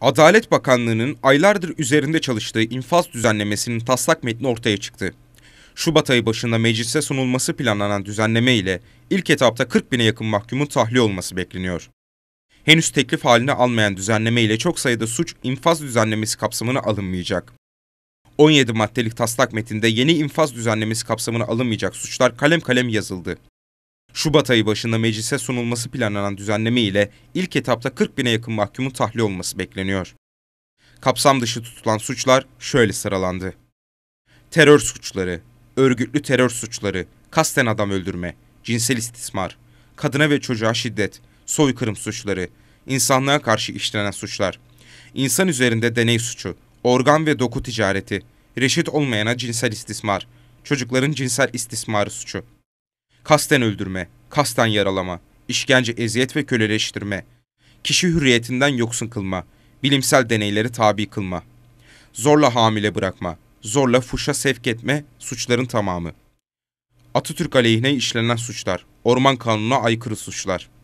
Adalet Bakanlığı'nın aylardır üzerinde çalıştığı infaz düzenlemesinin taslak metni ortaya çıktı. Şubat ayı başında meclise sunulması planlanan düzenleme ile ilk etapta 40 bine yakın mahkumun tahliye olması bekleniyor. Henüz teklif haline almayan düzenleme ile çok sayıda suç infaz düzenlemesi kapsamına alınmayacak. 17 maddelik taslak metinde yeni infaz düzenlemesi kapsamına alınmayacak suçlar kalem kalem yazıldı. Şubat ayı başında meclise sunulması planlanan düzenleme ile ilk etapta 40 bine yakın mahkumun tahliye olması bekleniyor. Kapsam dışı tutulan suçlar şöyle sıralandı. Terör suçları, örgütlü terör suçları, kasten adam öldürme, cinsel istismar, kadına ve çocuğa şiddet, soykırım suçları, insanlığa karşı işlenen suçlar, insan üzerinde deney suçu, organ ve doku ticareti, reşit olmayana cinsel istismar, çocukların cinsel istismarı suçu kasten öldürme, kasten yaralama, işkence, eziyet ve köleleştirme, kişi hürriyetinden yoksun kılma, bilimsel deneyleri tabi kılma, zorla hamile bırakma, zorla fuşa sevk etme suçların tamamı. Atatürk aleyhine işlenen suçlar, Orman Kanunu'na aykırı suçlar.